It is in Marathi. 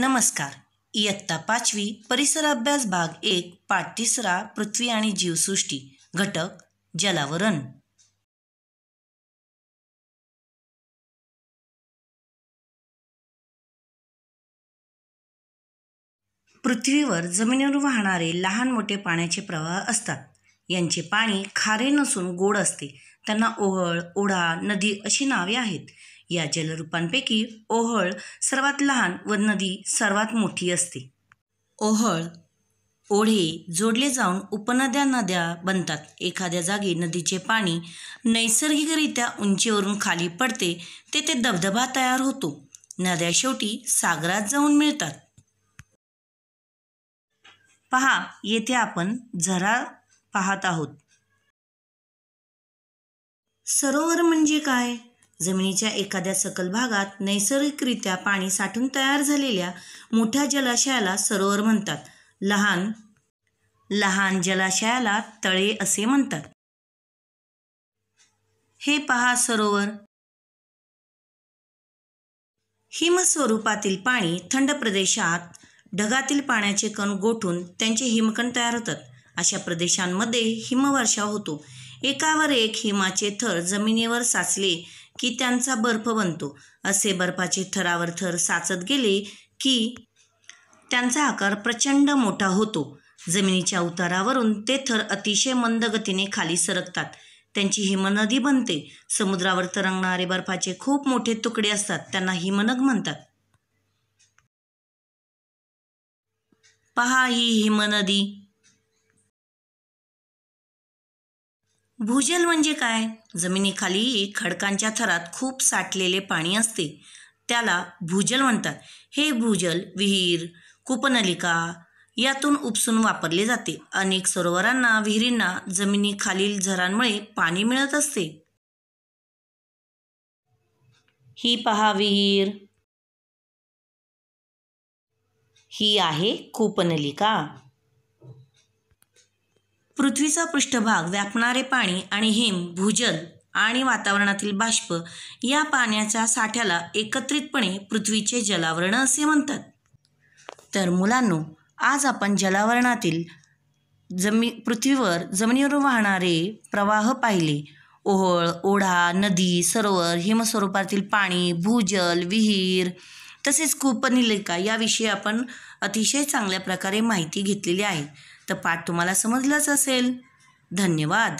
नमस्कार इयत्ता पाचवी परिसर अभ्यास भाग एक पाठ तिसरा पृथ्वी आणि जीवसृष्टी घटक जलावरण पृथ्वीवर जमिनीवर वाहणारे लहान मोठे पाण्याचे प्रवाह असतात यांचे पाणी खारे नसून गोड असते त्यांना ओहळ ओढा नदी अशी नावे आहेत या जलरूपांपैकी ओहळ सर्वात लहान व नदी सर्वात मोठी असते ओहळ ओढे जोडले जाऊन उपनद्या नद्या बनतात एखाद्या जागी नदीचे पाणी नैसर्गिकरित्या उंचीवरून खाली पडते तेथे ते धबधबा तयार होतो नद्या शेवटी सागरात जाऊन मिळतात पहा येथे आपण झरा पाहत आहोत सरोवर म्हणजे काय जमिनीच्या एखाद्या सकल भागात नैसर्गिकरित्या पाणी साठून तयार झालेल्या मोठ्या जलाशयाला सरोवर म्हणतात लहान लहान जलाशयाला तळे असे म्हणतात हे पहा सरोवर हिमस्वरूपातील पाणी थंड प्रदेशात ढगातील पाण्याचे कण गोठून त्यांचे हिमकण तयार होतात अशा प्रदेशांमध्ये हिमवर्षा होतो एकावर एक हिमाचे थर जमिनीवर साचले की त्यांचा बर्फ बनतो असे बर्फाचे थरावर थर साचत गेले की त्यांचा आकार प्रचंड मोठा होतो जमिनीच्या उतारावरून ते थर अतिशय मंद गतीने खाली सरकतात त्यांची हिमनदी बनते समुद्रावर तरंगणारे बर्फाचे खूप मोठे तुकडे असतात त्यांना हिमनग म्हणतात पहा ही हिमनदी भूजल म्हणजे काय जमिनीखाली खडकांच्या थरात खूप साठलेले पाणी असते त्याला भूजल म्हणतात हे भूजल विहीर कूपनलिका यातून उपसून वापरले जाते अनेक सरोवरांना विहिरींना जमिनीखालील झरांमुळे पाणी मिळत असते ही पहा विहीर ही आहे कूपनलिका पृथ्वीचा पृष्ठभाग व्यापणारे पाणी आणि हिम भूजल आणि वातावरणातील बाष्प या पाण्याच्या साठ्याला एकत्रितपणे पृथ्वीचे जलावरण असे म्हणतात तर मुलांनो आज आपण जलावरणातील जमी पृथ्वीवर जमिनीवर वाहणारे प्रवाह पाहिले ओहळ ओढा नदी सरोवर हिमस्वरूपातील पाणी भूजल विहीर तसेच कूपनिलिका याविषयी आपण अतिशय चांगल्या प्रकारे माहिती घेतलेली आहे तर पाठ तुम्हाला समजलंच असेल धन्यवाद